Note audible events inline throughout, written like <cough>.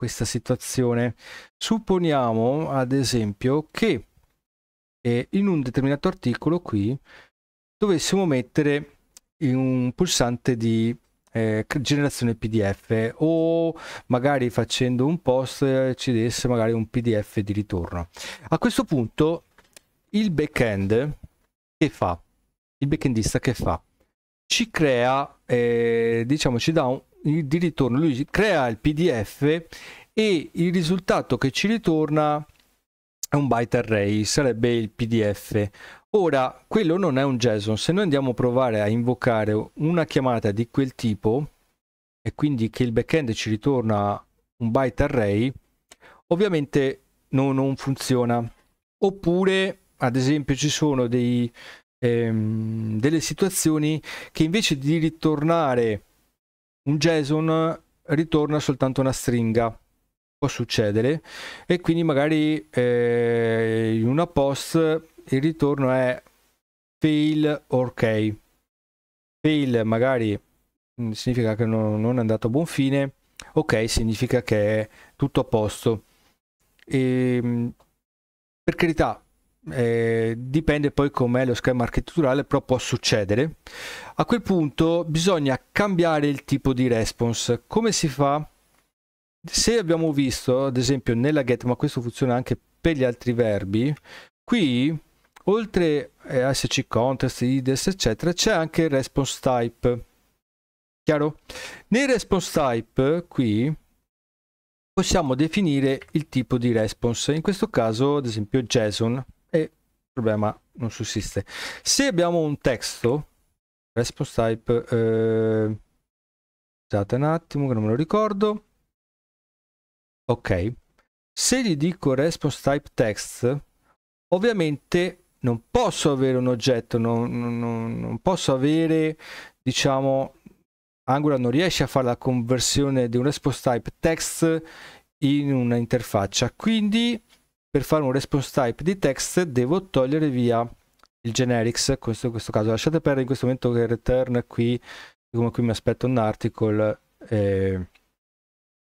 questa situazione. Supponiamo, ad esempio, che eh, in un determinato articolo qui dovessimo mettere un pulsante di eh, generazione PDF o magari facendo un post eh, ci desse magari un PDF di ritorno. A questo punto il backend che fa? Il backendista che fa? Ci crea, eh, diciamo, ci dà un, di ritorno lui crea il PDF e il risultato che ci ritorna è un byte array, sarebbe il PDF. Ora, quello non è un JSON, se noi andiamo a provare a invocare una chiamata di quel tipo e quindi che il backend ci ritorna un byte array, ovviamente no, non funziona. Oppure, ad esempio, ci sono dei, ehm, delle situazioni che invece di ritornare un JSON ritorna soltanto una stringa può succedere e quindi magari eh, in una post il ritorno è fail ok fail magari mm, significa che non, non è andato a buon fine ok significa che è tutto a posto e, ehm, per carità eh, dipende poi com'è lo schema architetturale, però può succedere. A quel punto bisogna cambiare il tipo di response. Come si fa? Se abbiamo visto, ad esempio, nella get, ma questo funziona anche per gli altri verbi, qui oltre a eh, SC contest, IDES, eccetera, c'è anche il response type. Chiaro? Nel response type, qui, possiamo definire il tipo di response, in questo caso ad esempio JSON problema non sussiste. Se abbiamo un testo, response type, eh, scusate un attimo che non me lo ricordo, ok, se gli dico response type text, ovviamente non posso avere un oggetto, non, non, non posso avere, diciamo, Angular non riesce a fare la conversione di un response type text in una interfaccia, quindi per fare un response type di text devo togliere via il generics, questo in questo caso. Lasciate perdere in questo momento che return qui, come qui mi aspetto un article. Eh,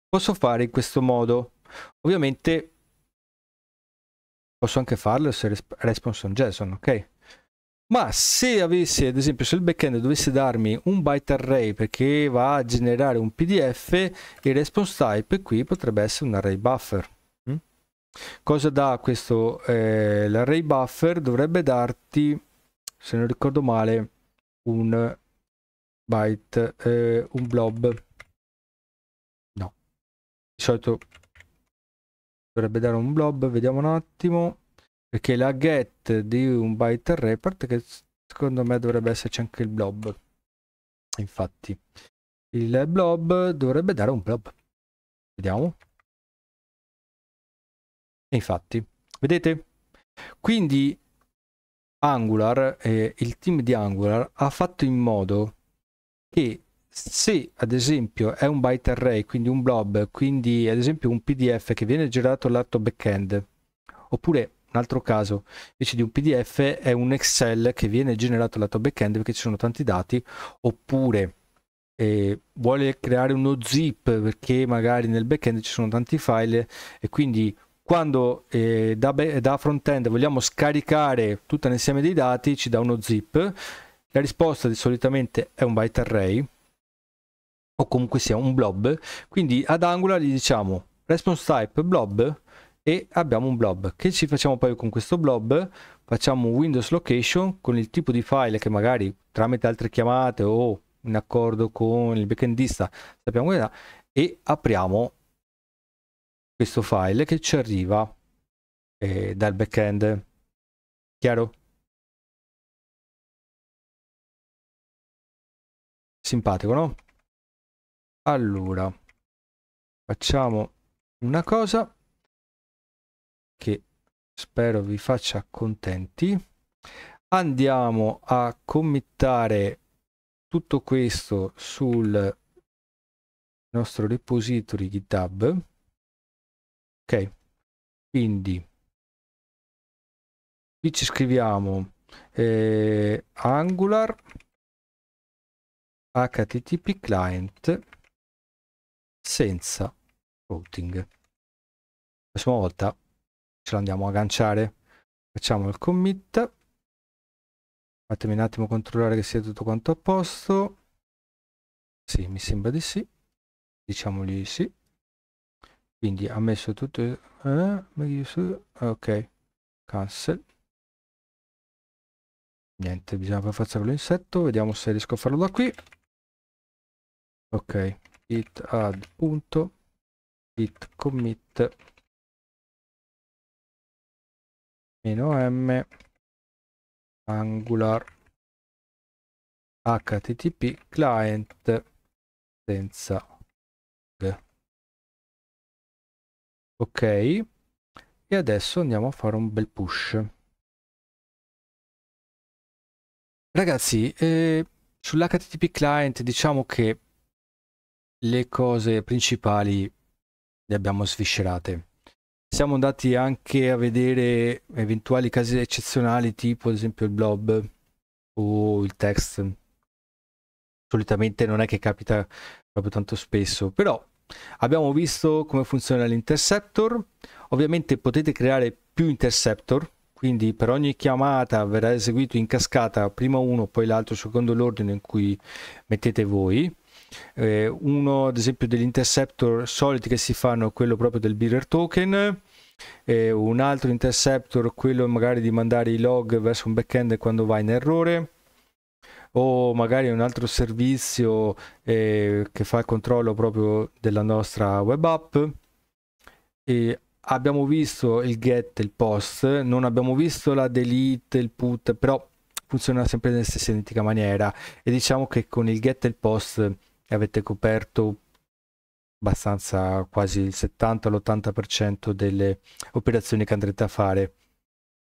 posso fare in questo modo. Ovviamente posso anche farlo se response on JSON, ok? Ma se avessi, ad esempio, se il backend dovesse darmi un byte array perché va a generare un PDF, il response type qui potrebbe essere un array buffer. Cosa dà questo? Eh, l'array buffer dovrebbe darti, se non ricordo male, un byte, eh, un blob. No, di solito dovrebbe dare un blob, vediamo un attimo, perché la get di un byte array, parte che secondo me dovrebbe esserci anche il blob. Infatti, il blob dovrebbe dare un blob. Vediamo. E infatti, vedete? Quindi Angular, eh, il team di Angular ha fatto in modo che se ad esempio è un byte array, quindi un blob, quindi ad esempio un PDF che viene generato lato backend, oppure un altro caso, invece di un PDF è un Excel che viene generato lato backend perché ci sono tanti dati, oppure eh, vuole creare uno zip perché magari nel backend ci sono tanti file e quindi quando eh, da, da front-end vogliamo scaricare tutto l'insieme dei dati ci dà uno zip, la risposta di solitamente è un byte array o comunque sia un blob, quindi ad Angular gli diciamo response type blob e abbiamo un blob. Che ci facciamo poi con questo blob? Facciamo un Windows location con il tipo di file che magari tramite altre chiamate o in accordo con il backendista sappiamo che e apriamo questo file che ci arriva eh, dal backend. Chiaro? Simpatico, no? Allora, facciamo una cosa che spero vi faccia contenti. Andiamo a committare tutto questo sul nostro repository GitHub ok quindi qui ci scriviamo eh, angular http client senza routing la prossima volta ce l'andiamo a agganciare facciamo il commit fatemi un attimo controllare che sia tutto quanto a posto sì mi sembra di sì diciamogli sì quindi ha messo tutto eh, ok cancel niente bisogna per forza con l'insetto vediamo se riesco a farlo da qui ok git add punto git commit meno m angular http client senza ok e adesso andiamo a fare un bel push ragazzi eh, sull'http client diciamo che le cose principali le abbiamo sviscerate siamo andati anche a vedere eventuali casi eccezionali tipo ad esempio il blob o il text solitamente non è che capita proprio tanto spesso però Abbiamo visto come funziona l'interceptor, ovviamente potete creare più interceptor, quindi per ogni chiamata verrà eseguito in cascata prima uno, poi l'altro secondo l'ordine in cui mettete voi. Eh, uno ad esempio degli interceptor soliti che si fanno è quello proprio del bearer token, eh, un altro interceptor quello magari di mandare i log verso un backend quando va in errore o magari un altro servizio eh, che fa il controllo proprio della nostra web app. E abbiamo visto il get e il post, non abbiamo visto la delete, il put, però funziona sempre nella stessa identica maniera e diciamo che con il get e il post avete coperto abbastanza quasi il 70-80% delle operazioni che andrete a fare.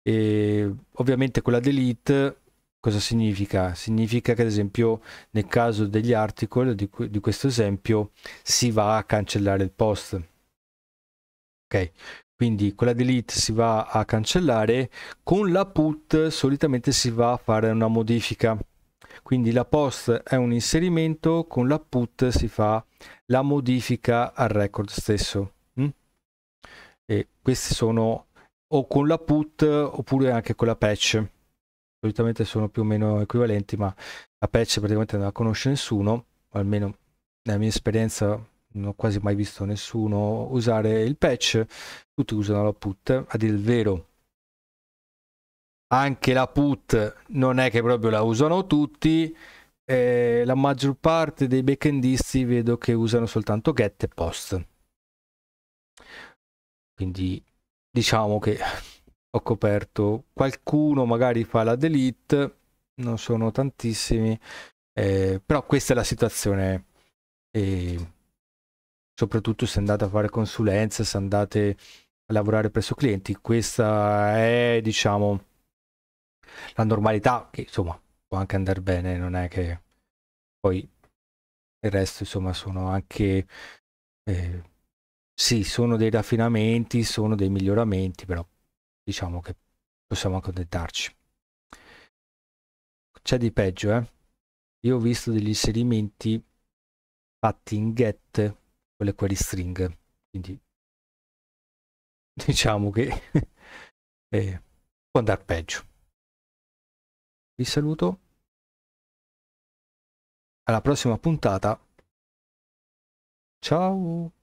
E ovviamente con la delete Cosa significa? Significa che ad esempio nel caso degli article di, di questo esempio si va a cancellare il post. Ok, quindi con la delete si va a cancellare, con la put solitamente si va a fare una modifica. Quindi la post è un inserimento, con la put si fa la modifica al record stesso. Mm? E queste sono o con la put oppure anche con la patch solitamente sono più o meno equivalenti, ma la patch praticamente non la conosce nessuno, almeno nella mia esperienza non ho quasi mai visto nessuno usare il patch, tutti usano la put, a dire il vero anche la put non è che proprio la usano tutti, eh, la maggior parte dei backendisti vedo che usano soltanto get e post. Quindi diciamo che ho coperto. Qualcuno magari fa la delete, non sono tantissimi, eh, però questa è la situazione. E soprattutto se andate a fare consulenza, se andate a lavorare presso clienti, questa è diciamo la normalità che insomma può anche andare bene, non è che poi il resto insomma sono anche eh, sì, sono dei raffinamenti, sono dei miglioramenti, però diciamo che possiamo accontentarci. C'è di peggio, eh? Io ho visto degli inserimenti fatti in get con le query string, quindi diciamo che <laughs> eh, può andare peggio. Vi saluto. Alla prossima puntata. Ciao!